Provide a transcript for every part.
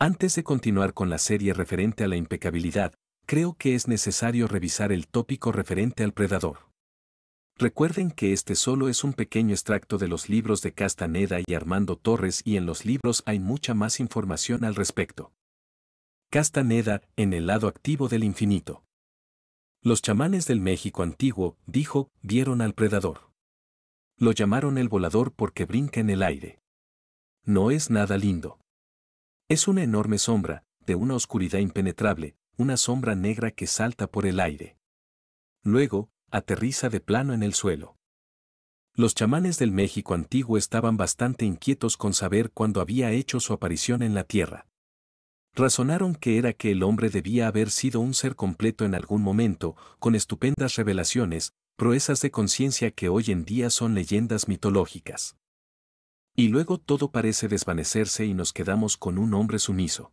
Antes de continuar con la serie referente a la impecabilidad, creo que es necesario revisar el tópico referente al predador. Recuerden que este solo es un pequeño extracto de los libros de Castaneda y Armando Torres y en los libros hay mucha más información al respecto. Castaneda, en el lado activo del infinito. Los chamanes del México antiguo, dijo, vieron al predador. Lo llamaron el volador porque brinca en el aire. No es nada lindo. Es una enorme sombra, de una oscuridad impenetrable, una sombra negra que salta por el aire. Luego, aterriza de plano en el suelo. Los chamanes del México antiguo estaban bastante inquietos con saber cuándo había hecho su aparición en la Tierra. Razonaron que era que el hombre debía haber sido un ser completo en algún momento, con estupendas revelaciones, proezas de conciencia que hoy en día son leyendas mitológicas. Y luego todo parece desvanecerse y nos quedamos con un hombre sumiso.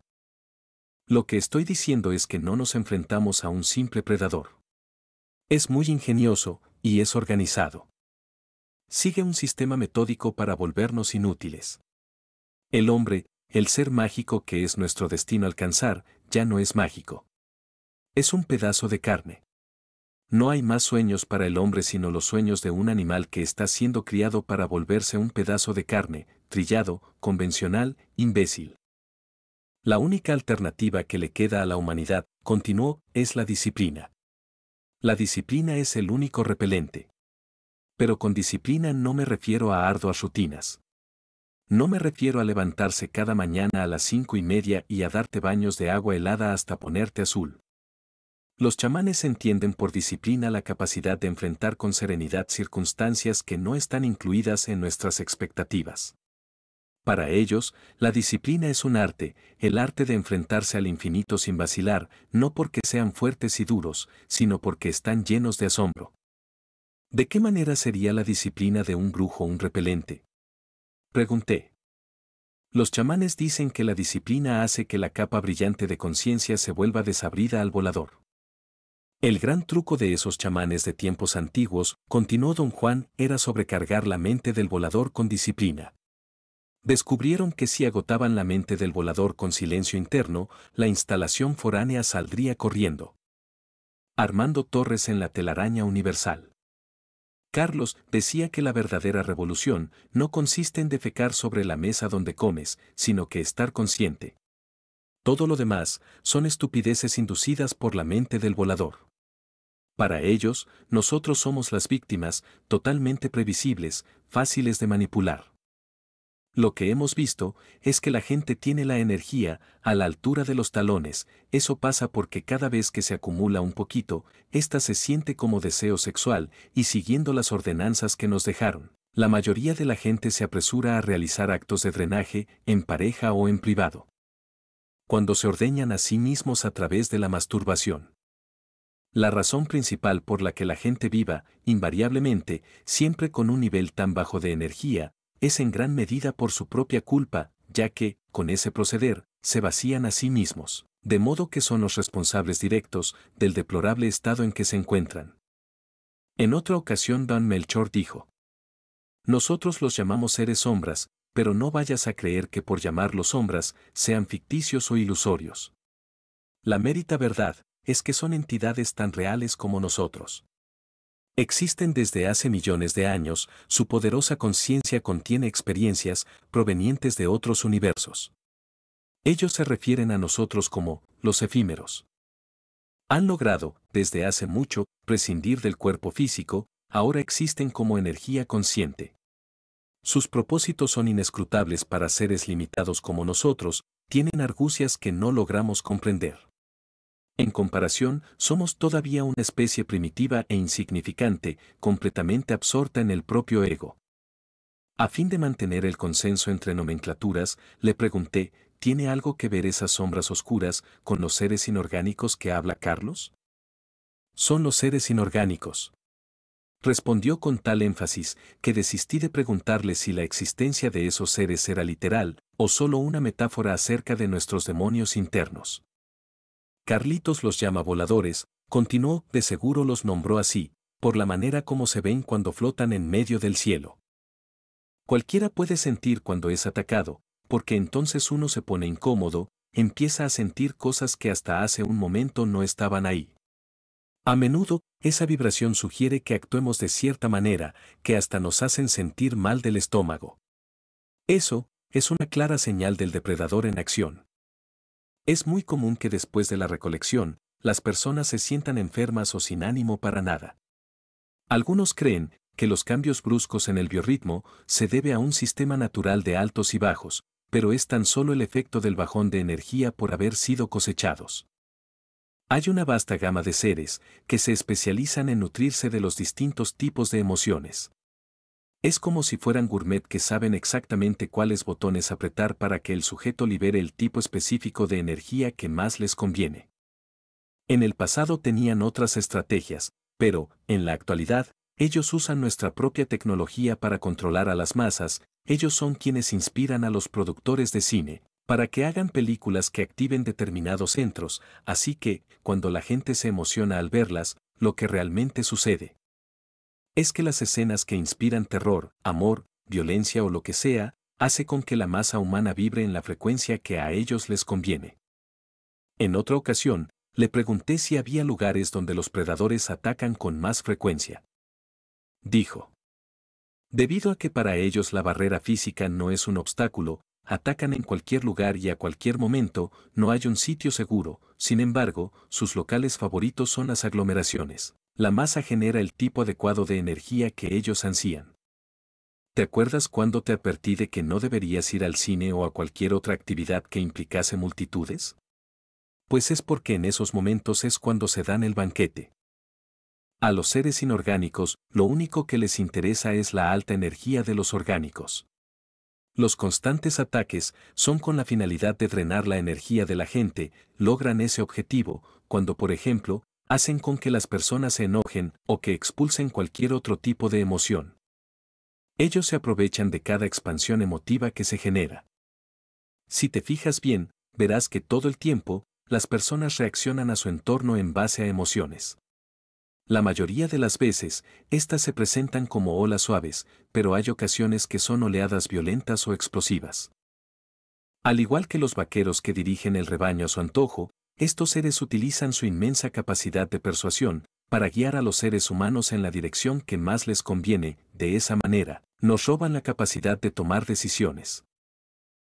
Lo que estoy diciendo es que no nos enfrentamos a un simple predador. Es muy ingenioso y es organizado. Sigue un sistema metódico para volvernos inútiles. El hombre, el ser mágico que es nuestro destino alcanzar, ya no es mágico. Es un pedazo de carne. No hay más sueños para el hombre sino los sueños de un animal que está siendo criado para volverse un pedazo de carne, trillado, convencional, imbécil. La única alternativa que le queda a la humanidad, continuó, es la disciplina. La disciplina es el único repelente. Pero con disciplina no me refiero a arduas rutinas. No me refiero a levantarse cada mañana a las cinco y media y a darte baños de agua helada hasta ponerte azul. Los chamanes entienden por disciplina la capacidad de enfrentar con serenidad circunstancias que no están incluidas en nuestras expectativas. Para ellos, la disciplina es un arte, el arte de enfrentarse al infinito sin vacilar, no porque sean fuertes y duros, sino porque están llenos de asombro. ¿De qué manera sería la disciplina de un brujo un repelente? Pregunté. Los chamanes dicen que la disciplina hace que la capa brillante de conciencia se vuelva desabrida al volador. El gran truco de esos chamanes de tiempos antiguos, continuó don Juan, era sobrecargar la mente del volador con disciplina. Descubrieron que si agotaban la mente del volador con silencio interno, la instalación foránea saldría corriendo. Armando Torres en la telaraña universal. Carlos decía que la verdadera revolución no consiste en defecar sobre la mesa donde comes, sino que estar consciente. Todo lo demás son estupideces inducidas por la mente del volador. Para ellos, nosotros somos las víctimas, totalmente previsibles, fáciles de manipular. Lo que hemos visto es que la gente tiene la energía a la altura de los talones, eso pasa porque cada vez que se acumula un poquito, ésta se siente como deseo sexual y siguiendo las ordenanzas que nos dejaron. La mayoría de la gente se apresura a realizar actos de drenaje en pareja o en privado. Cuando se ordeñan a sí mismos a través de la masturbación la razón principal por la que la gente viva, invariablemente, siempre con un nivel tan bajo de energía, es en gran medida por su propia culpa, ya que, con ese proceder, se vacían a sí mismos, de modo que son los responsables directos del deplorable estado en que se encuentran. En otra ocasión Don Melchor dijo, Nosotros los llamamos seres sombras, pero no vayas a creer que por llamarlos sombras sean ficticios o ilusorios. La mérita verdad, es que son entidades tan reales como nosotros. Existen desde hace millones de años, su poderosa conciencia contiene experiencias provenientes de otros universos. Ellos se refieren a nosotros como los efímeros. Han logrado, desde hace mucho, prescindir del cuerpo físico, ahora existen como energía consciente. Sus propósitos son inescrutables para seres limitados como nosotros, tienen argucias que no logramos comprender. En comparación, somos todavía una especie primitiva e insignificante, completamente absorta en el propio ego. A fin de mantener el consenso entre nomenclaturas, le pregunté, ¿tiene algo que ver esas sombras oscuras con los seres inorgánicos que habla Carlos? Son los seres inorgánicos. Respondió con tal énfasis que desistí de preguntarle si la existencia de esos seres era literal o solo una metáfora acerca de nuestros demonios internos. Carlitos los llama voladores, continuó, de seguro los nombró así, por la manera como se ven cuando flotan en medio del cielo. Cualquiera puede sentir cuando es atacado, porque entonces uno se pone incómodo, empieza a sentir cosas que hasta hace un momento no estaban ahí. A menudo, esa vibración sugiere que actuemos de cierta manera, que hasta nos hacen sentir mal del estómago. Eso, es una clara señal del depredador en acción. Es muy común que después de la recolección, las personas se sientan enfermas o sin ánimo para nada. Algunos creen que los cambios bruscos en el biorritmo se debe a un sistema natural de altos y bajos, pero es tan solo el efecto del bajón de energía por haber sido cosechados. Hay una vasta gama de seres que se especializan en nutrirse de los distintos tipos de emociones. Es como si fueran gourmet que saben exactamente cuáles botones apretar para que el sujeto libere el tipo específico de energía que más les conviene. En el pasado tenían otras estrategias, pero, en la actualidad, ellos usan nuestra propia tecnología para controlar a las masas, ellos son quienes inspiran a los productores de cine, para que hagan películas que activen determinados centros, así que, cuando la gente se emociona al verlas, lo que realmente sucede es que las escenas que inspiran terror, amor, violencia o lo que sea, hace con que la masa humana vibre en la frecuencia que a ellos les conviene. En otra ocasión, le pregunté si había lugares donde los predadores atacan con más frecuencia. Dijo. Debido a que para ellos la barrera física no es un obstáculo, atacan en cualquier lugar y a cualquier momento, no hay un sitio seguro, sin embargo, sus locales favoritos son las aglomeraciones la masa genera el tipo adecuado de energía que ellos ansían. ¿Te acuerdas cuando te advertí de que no deberías ir al cine o a cualquier otra actividad que implicase multitudes? Pues es porque en esos momentos es cuando se dan el banquete. A los seres inorgánicos, lo único que les interesa es la alta energía de los orgánicos. Los constantes ataques son con la finalidad de drenar la energía de la gente, logran ese objetivo, cuando por ejemplo, hacen con que las personas se enojen o que expulsen cualquier otro tipo de emoción. Ellos se aprovechan de cada expansión emotiva que se genera. Si te fijas bien, verás que todo el tiempo, las personas reaccionan a su entorno en base a emociones. La mayoría de las veces, éstas se presentan como olas suaves, pero hay ocasiones que son oleadas violentas o explosivas. Al igual que los vaqueros que dirigen el rebaño a su antojo, estos seres utilizan su inmensa capacidad de persuasión para guiar a los seres humanos en la dirección que más les conviene, de esa manera, nos roban la capacidad de tomar decisiones.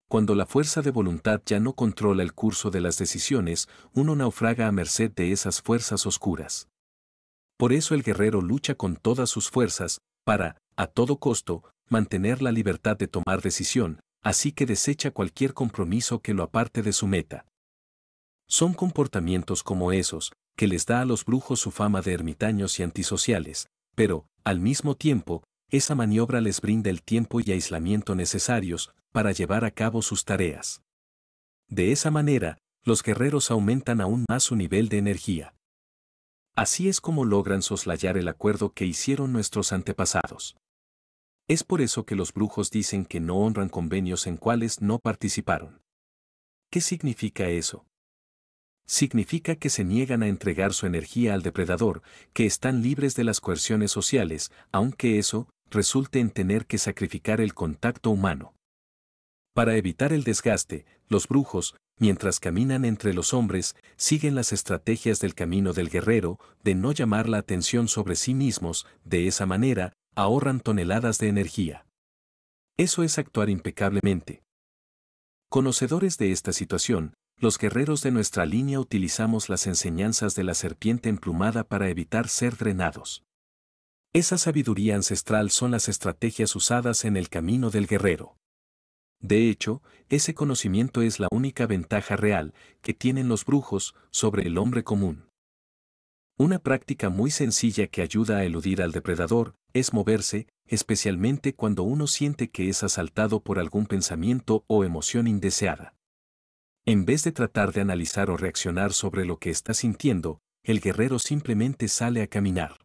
Cuando la fuerza de voluntad ya no controla el curso de las decisiones, uno naufraga a merced de esas fuerzas oscuras. Por eso el guerrero lucha con todas sus fuerzas, para, a todo costo, mantener la libertad de tomar decisión, así que desecha cualquier compromiso que lo aparte de su meta, son comportamientos como esos, que les da a los brujos su fama de ermitaños y antisociales, pero, al mismo tiempo, esa maniobra les brinda el tiempo y aislamiento necesarios para llevar a cabo sus tareas. De esa manera, los guerreros aumentan aún más su nivel de energía. Así es como logran soslayar el acuerdo que hicieron nuestros antepasados. Es por eso que los brujos dicen que no honran convenios en cuales no participaron. ¿Qué significa eso? significa que se niegan a entregar su energía al depredador, que están libres de las coerciones sociales, aunque eso resulte en tener que sacrificar el contacto humano. Para evitar el desgaste, los brujos, mientras caminan entre los hombres, siguen las estrategias del camino del guerrero, de no llamar la atención sobre sí mismos, de esa manera, ahorran toneladas de energía. Eso es actuar impecablemente. Conocedores de esta situación, los guerreros de nuestra línea utilizamos las enseñanzas de la serpiente emplumada para evitar ser drenados. Esa sabiduría ancestral son las estrategias usadas en el camino del guerrero. De hecho, ese conocimiento es la única ventaja real que tienen los brujos sobre el hombre común. Una práctica muy sencilla que ayuda a eludir al depredador es moverse, especialmente cuando uno siente que es asaltado por algún pensamiento o emoción indeseada. En vez de tratar de analizar o reaccionar sobre lo que está sintiendo, el guerrero simplemente sale a caminar.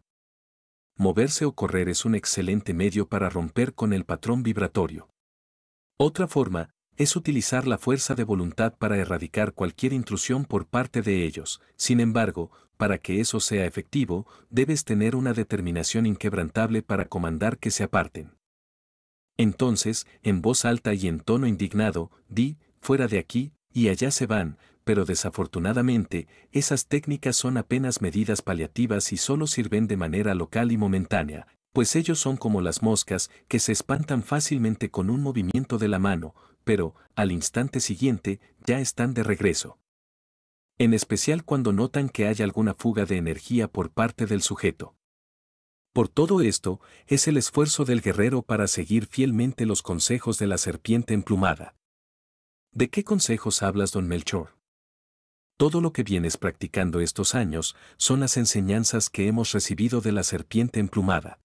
Moverse o correr es un excelente medio para romper con el patrón vibratorio. Otra forma es utilizar la fuerza de voluntad para erradicar cualquier intrusión por parte de ellos. Sin embargo, para que eso sea efectivo, debes tener una determinación inquebrantable para comandar que se aparten. Entonces, en voz alta y en tono indignado, di, fuera de aquí, y allá se van, pero desafortunadamente, esas técnicas son apenas medidas paliativas y solo sirven de manera local y momentánea, pues ellos son como las moscas que se espantan fácilmente con un movimiento de la mano, pero, al instante siguiente, ya están de regreso. En especial cuando notan que hay alguna fuga de energía por parte del sujeto. Por todo esto, es el esfuerzo del guerrero para seguir fielmente los consejos de la serpiente emplumada. ¿De qué consejos hablas, don Melchor? Todo lo que vienes practicando estos años son las enseñanzas que hemos recibido de la serpiente emplumada.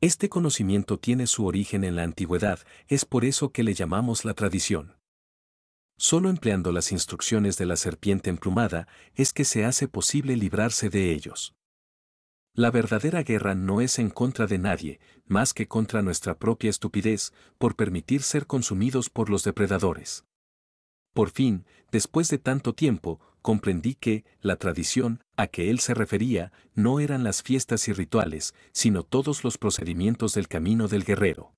Este conocimiento tiene su origen en la antigüedad, es por eso que le llamamos la tradición. Solo empleando las instrucciones de la serpiente emplumada es que se hace posible librarse de ellos. La verdadera guerra no es en contra de nadie, más que contra nuestra propia estupidez, por permitir ser consumidos por los depredadores. Por fin, después de tanto tiempo, comprendí que la tradición a que él se refería no eran las fiestas y rituales, sino todos los procedimientos del camino del guerrero.